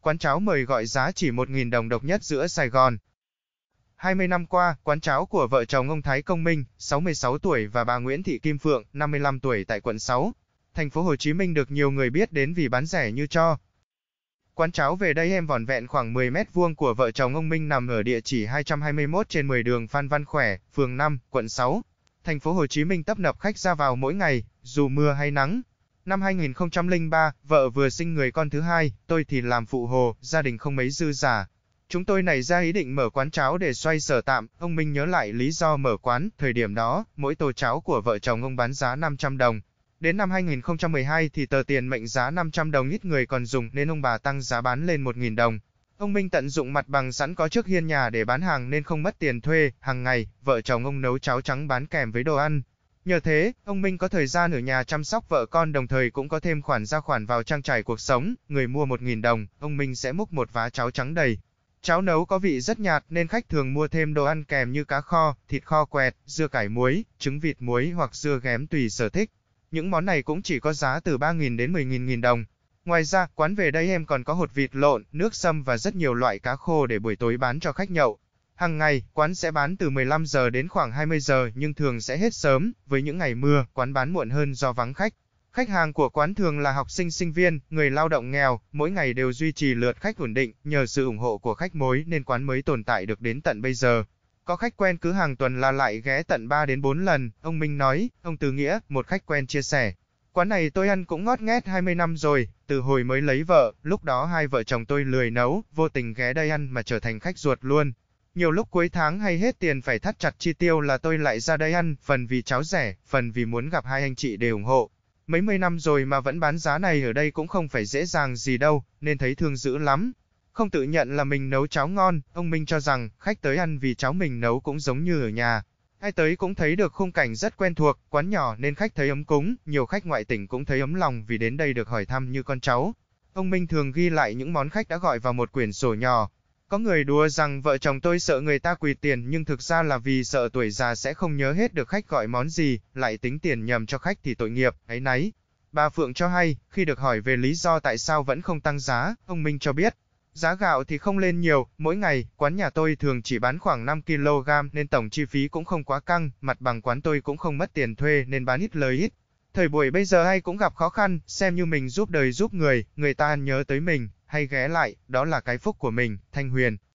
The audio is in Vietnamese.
quán cháo mời gọi giá chỉ 1.000 đồng độc nhất giữa Sài Gòn. 20 năm qua, quán cháo của vợ chồng ông Thái Công Minh, 66 tuổi và bà Nguyễn Thị Kim Phượng, 55 tuổi tại quận 6, thành phố Hồ Chí Minh được nhiều người biết đến vì bán rẻ như cho. Quán cháo về đây em vòn vẹn khoảng 10 mét vuông của vợ chồng ông Minh nằm ở địa chỉ 221 trên 10 đường Phan Văn Khỏe, phường 5, quận 6. Thành phố Hồ Chí Minh tấp nập khách ra vào mỗi ngày, dù mưa hay nắng. Năm 2003, vợ vừa sinh người con thứ hai, tôi thì làm phụ hồ, gia đình không mấy dư giả. Chúng tôi này ra ý định mở quán cháo để xoay sở tạm, ông Minh nhớ lại lý do mở quán, thời điểm đó, mỗi tô cháo của vợ chồng ông bán giá 500 đồng. Đến năm 2012 thì tờ tiền mệnh giá 500 đồng ít người còn dùng nên ông bà tăng giá bán lên 1.000 đồng. Ông Minh tận dụng mặt bằng sẵn có trước hiên nhà để bán hàng nên không mất tiền thuê, hàng ngày, vợ chồng ông nấu cháo trắng bán kèm với đồ ăn, Nhờ thế, ông Minh có thời gian ở nhà chăm sóc vợ con đồng thời cũng có thêm khoản ra khoản vào trang trải cuộc sống, người mua 1.000 đồng, ông Minh sẽ múc một vá cháo trắng đầy. Cháo nấu có vị rất nhạt nên khách thường mua thêm đồ ăn kèm như cá kho, thịt kho quẹt, dưa cải muối, trứng vịt muối hoặc dưa ghém tùy sở thích. Những món này cũng chỉ có giá từ 3.000 đến 10.000 nghìn đồng. Ngoài ra, quán về đây em còn có hột vịt lộn, nước sâm và rất nhiều loại cá khô để buổi tối bán cho khách nhậu. Hàng ngày, quán sẽ bán từ 15 giờ đến khoảng 20 giờ nhưng thường sẽ hết sớm, với những ngày mưa, quán bán muộn hơn do vắng khách. Khách hàng của quán thường là học sinh sinh viên, người lao động nghèo, mỗi ngày đều duy trì lượt khách ổn định, nhờ sự ủng hộ của khách mối nên quán mới tồn tại được đến tận bây giờ. Có khách quen cứ hàng tuần là lại ghé tận 3 đến 4 lần, ông Minh nói, ông Từ Nghĩa, một khách quen chia sẻ. Quán này tôi ăn cũng ngót nghét 20 năm rồi, từ hồi mới lấy vợ, lúc đó hai vợ chồng tôi lười nấu, vô tình ghé đây ăn mà trở thành khách ruột luôn. Nhiều lúc cuối tháng hay hết tiền phải thắt chặt chi tiêu là tôi lại ra đây ăn, phần vì cháo rẻ, phần vì muốn gặp hai anh chị để ủng hộ. Mấy mươi năm rồi mà vẫn bán giá này ở đây cũng không phải dễ dàng gì đâu, nên thấy thương dữ lắm. Không tự nhận là mình nấu cháo ngon, ông Minh cho rằng khách tới ăn vì cháo mình nấu cũng giống như ở nhà. Ai tới cũng thấy được khung cảnh rất quen thuộc, quán nhỏ nên khách thấy ấm cúng, nhiều khách ngoại tỉnh cũng thấy ấm lòng vì đến đây được hỏi thăm như con cháu. Ông Minh thường ghi lại những món khách đã gọi vào một quyển sổ nhỏ, có người đùa rằng vợ chồng tôi sợ người ta quỳ tiền nhưng thực ra là vì sợ tuổi già sẽ không nhớ hết được khách gọi món gì, lại tính tiền nhầm cho khách thì tội nghiệp, ấy nấy. Bà Phượng cho hay, khi được hỏi về lý do tại sao vẫn không tăng giá, ông Minh cho biết, giá gạo thì không lên nhiều, mỗi ngày, quán nhà tôi thường chỉ bán khoảng 5 kg nên tổng chi phí cũng không quá căng, mặt bằng quán tôi cũng không mất tiền thuê nên bán ít lời ít. Thời buổi bây giờ ai cũng gặp khó khăn, xem như mình giúp đời giúp người, người ta nhớ tới mình hay ghé lại, đó là cái phúc của mình, Thanh Huyền,